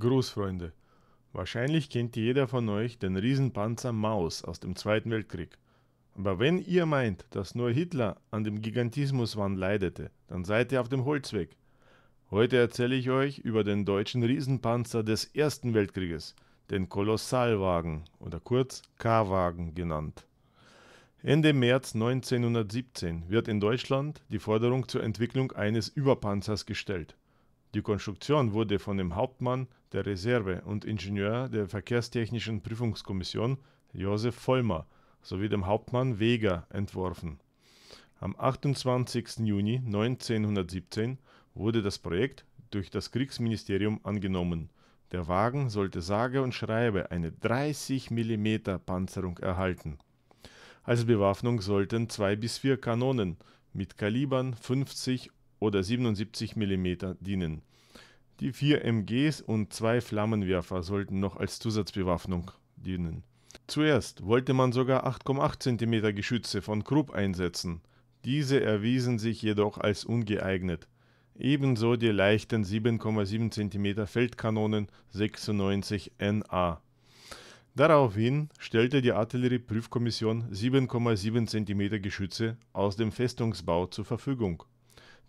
Großfreunde, wahrscheinlich kennt jeder von euch den Riesenpanzer Maus aus dem Zweiten Weltkrieg. Aber wenn ihr meint, dass nur Hitler an dem Gigantismuswahn leidete, dann seid ihr auf dem Holzweg. Heute erzähle ich euch über den deutschen Riesenpanzer des Ersten Weltkrieges, den Kolossalwagen oder kurz K-Wagen genannt. Ende März 1917 wird in Deutschland die Forderung zur Entwicklung eines Überpanzers gestellt. Die Konstruktion wurde von dem Hauptmann der Reserve und Ingenieur der Verkehrstechnischen Prüfungskommission Josef Vollmer sowie dem Hauptmann Weger entworfen. Am 28. Juni 1917 wurde das Projekt durch das Kriegsministerium angenommen. Der Wagen sollte sage und schreibe eine 30 mm Panzerung erhalten. Als Bewaffnung sollten zwei bis vier Kanonen mit Kalibern 50 oder 77 mm dienen die vier MGs und zwei Flammenwerfer sollten noch als Zusatzbewaffnung dienen. Zuerst wollte man sogar 8,8 cm Geschütze von Krupp einsetzen. Diese erwiesen sich jedoch als ungeeignet. Ebenso die leichten 7,7 cm Feldkanonen 96 NA. Daraufhin stellte die Artillerieprüfkommission 7,7 cm Geschütze aus dem Festungsbau zur Verfügung.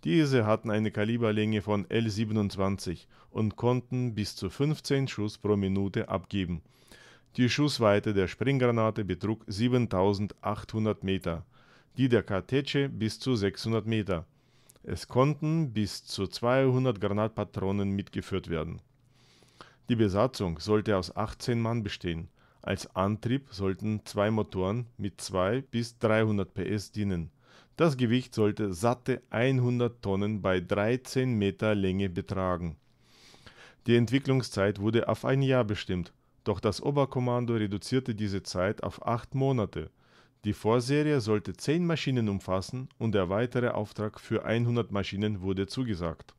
Diese hatten eine Kaliberlänge von L27 und konnten bis zu 15 Schuss pro Minute abgeben. Die Schussweite der Springgranate betrug 7800 Meter, die der Kartetsche bis zu 600 Meter. Es konnten bis zu 200 Granatpatronen mitgeführt werden. Die Besatzung sollte aus 18 Mann bestehen. Als Antrieb sollten zwei Motoren mit 2 bis 300 PS dienen. Das Gewicht sollte satte 100 Tonnen bei 13 Meter Länge betragen. Die Entwicklungszeit wurde auf ein Jahr bestimmt, doch das Oberkommando reduzierte diese Zeit auf acht Monate. Die Vorserie sollte zehn Maschinen umfassen und der weitere Auftrag für 100 Maschinen wurde zugesagt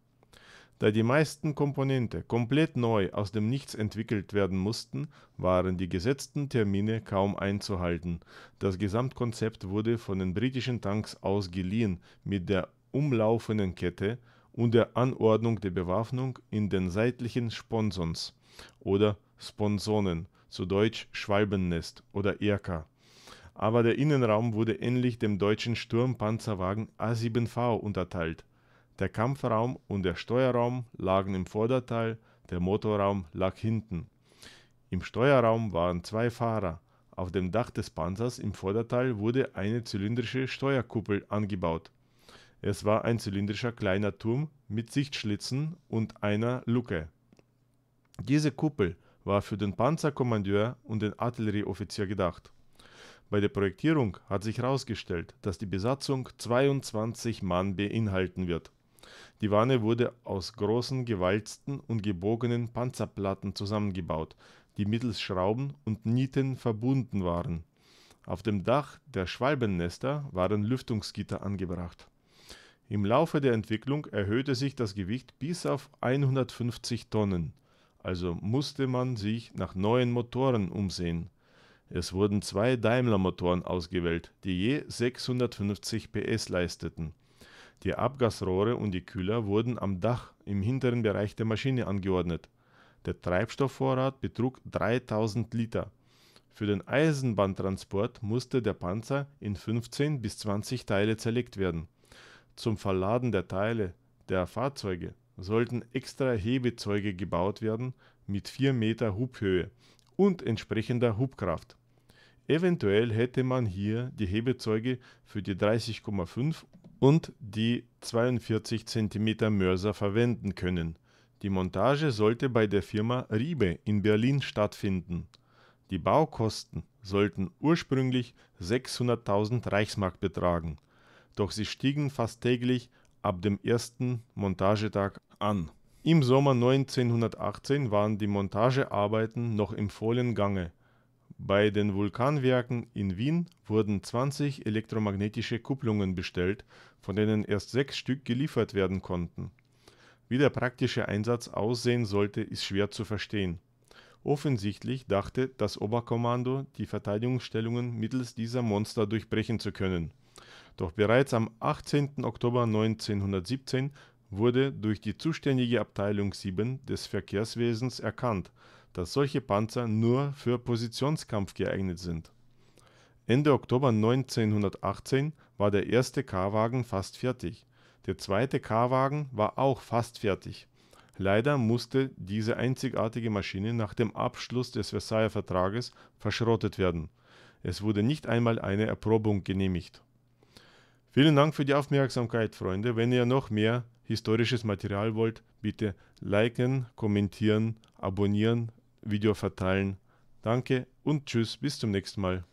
da die meisten Komponente komplett neu aus dem Nichts entwickelt werden mussten, waren die gesetzten Termine kaum einzuhalten. Das Gesamtkonzept wurde von den britischen Tanks aus geliehen, mit der umlaufenden Kette und der Anordnung der Bewaffnung in den seitlichen Sponsons oder Sponsonen, zu Deutsch Schwalbennest oder Erker aber der Innenraum wurde ähnlich dem deutschen Sturmpanzerwagen A7V unterteilt der Kampfraum und der Steuerraum lagen im Vorderteil, der Motorraum lag hinten. Im Steuerraum waren zwei Fahrer. Auf dem Dach des Panzers im Vorderteil wurde eine zylindrische Steuerkuppel angebaut. Es war ein zylindrischer kleiner Turm mit Sichtschlitzen und einer Luke. Diese Kuppel war für den Panzerkommandeur und den Artillerieoffizier gedacht. Bei der Projektierung hat sich herausgestellt, dass die Besatzung 22 Mann beinhalten wird. Die Wanne wurde aus großen gewalzten und gebogenen Panzerplatten zusammengebaut, die mittels Schrauben und Nieten verbunden waren. Auf dem Dach der Schwalbennester waren Lüftungsgitter angebracht. Im Laufe der Entwicklung erhöhte sich das Gewicht bis auf 150 Tonnen, also musste man sich nach neuen Motoren umsehen. Es wurden zwei Daimler-Motoren ausgewählt, die je 650 PS leisteten die Abgasrohre und die Kühler wurden am Dach im hinteren Bereich der Maschine angeordnet. Der Treibstoffvorrat betrug 3000 Liter. Für den Eisenbahntransport musste der Panzer in 15 bis 20 Teile zerlegt werden. Zum Verladen der Teile der Fahrzeuge sollten extra Hebezeuge gebaut werden mit 4 Meter Hubhöhe und entsprechender Hubkraft. Eventuell hätte man hier die Hebezeuge für die 30,5 und die 42 cm Mörser verwenden können. Die Montage sollte bei der Firma Riebe in Berlin stattfinden. Die Baukosten sollten ursprünglich 600.000 Reichsmark betragen, doch sie stiegen fast täglich ab dem ersten Montagetag an. Im Sommer 1918 waren die Montagearbeiten noch im vollen Gange bei den Vulkanwerken in Wien wurden 20 elektromagnetische Kupplungen bestellt, von denen erst sechs Stück geliefert werden konnten. Wie der praktische Einsatz aussehen sollte, ist schwer zu verstehen. Offensichtlich dachte das Oberkommando, die Verteidigungsstellungen mittels dieser Monster durchbrechen zu können. Doch bereits am 18. Oktober 1917 wurde durch die zuständige Abteilung 7 des Verkehrswesens erkannt, dass solche Panzer nur für Positionskampf geeignet sind. Ende Oktober 1918 war der erste K-Wagen fast fertig. Der zweite K-Wagen war auch fast fertig. Leider musste diese einzigartige Maschine nach dem Abschluss des Versailler Vertrages verschrottet werden. Es wurde nicht einmal eine Erprobung genehmigt. Vielen Dank für die Aufmerksamkeit, Freunde. Wenn ihr noch mehr historisches Material wollt, bitte liken, kommentieren, abonnieren, Video verteilen. Danke und tschüss, bis zum nächsten Mal.